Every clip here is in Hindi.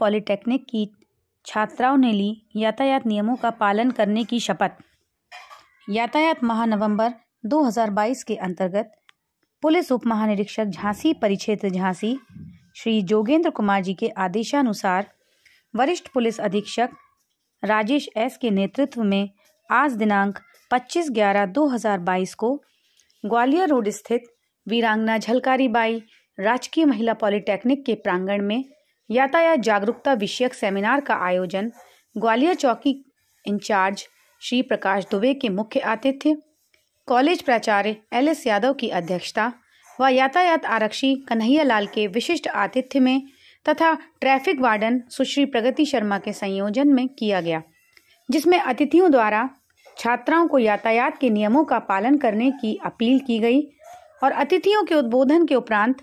पॉलिटेक्निक की छात्राओं ने ली यातायात नियमों का पालन करने की शपथ यातायात माह नवंबर 2022 के अंतर्गत पुलिस उप महानिरीक्षक झांसी परिक्षेत्र झांसी श्री जोगेंद्र कुमार जी के आदेशानुसार वरिष्ठ पुलिस अधीक्षक राजेश एस के नेतृत्व में आज दिनांक 25 ग्यारह 2022 को ग्वालियर रोड स्थित वीरांगना झलकारी बाई राजकीय महिला पॉलिटेक्निक के प्रांगण में यातायात जागरूकता विषयक सेमिनार का आयोजन ग्वालियर चौकी इंचार्ज श्री प्रकाश दुबे के मुख्य आतिथ्य कॉलेज प्राचार्य एल एस यादव की अध्यक्षता व यातायात आरक्षी कन्हैया लाल के विशिष्ट आतिथ्य में तथा ट्रैफिक वार्डन सुश्री प्रगति शर्मा के संयोजन में किया गया जिसमें अतिथियों द्वारा छात्राओं को यातायात के नियमों का पालन करने की अपील की गई और अतिथियों के उद्बोधन के उपरांत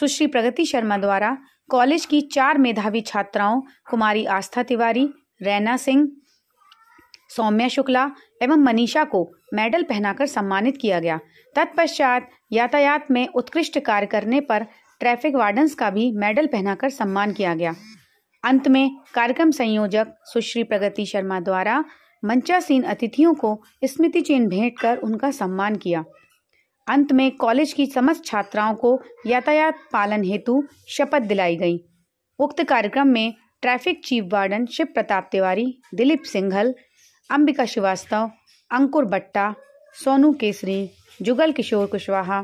सुश्री प्रगति शर्मा द्वारा कॉलेज की चार मेधावी छात्राओं कुमारी आस्था तिवारी रैना सिंह सौम्या शुक्ला एवं मनीषा को मेडल पहनाकर सम्मानित किया गया तत्पश्चात यातायात में उत्कृष्ट कार्य करने पर ट्रैफिक वार्डन्स का भी मेडल पहनाकर सम्मान किया गया अंत में कार्यक्रम संयोजक सुश्री प्रगति शर्मा द्वारा मंचासीन अतिथियों को स्मृति चिन्ह भेंट कर उनका सम्मान किया अंत में कॉलेज की समस्त छात्राओं को यातायात पालन हेतु शपथ दिलाई गई उक्त कार्यक्रम में traffic chief warden Shiv Pratap Tiwari Dilip Singhal Ambika Srivastava Ankur Batta Sonu Kesari जुगल किशोर कुशवाहा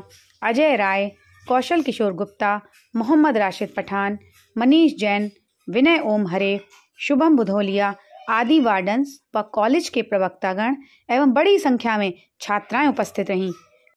अजय राय कौशल किशोर गुप्ता मोहम्मद राशिद पठान मनीष जैन विनय ओम हरे शुभम बुधोलिया आदि वार्डन्स व कॉलेज के प्रवक्तागण एवं बड़ी संख्या में छात्राएं उपस्थित रहीं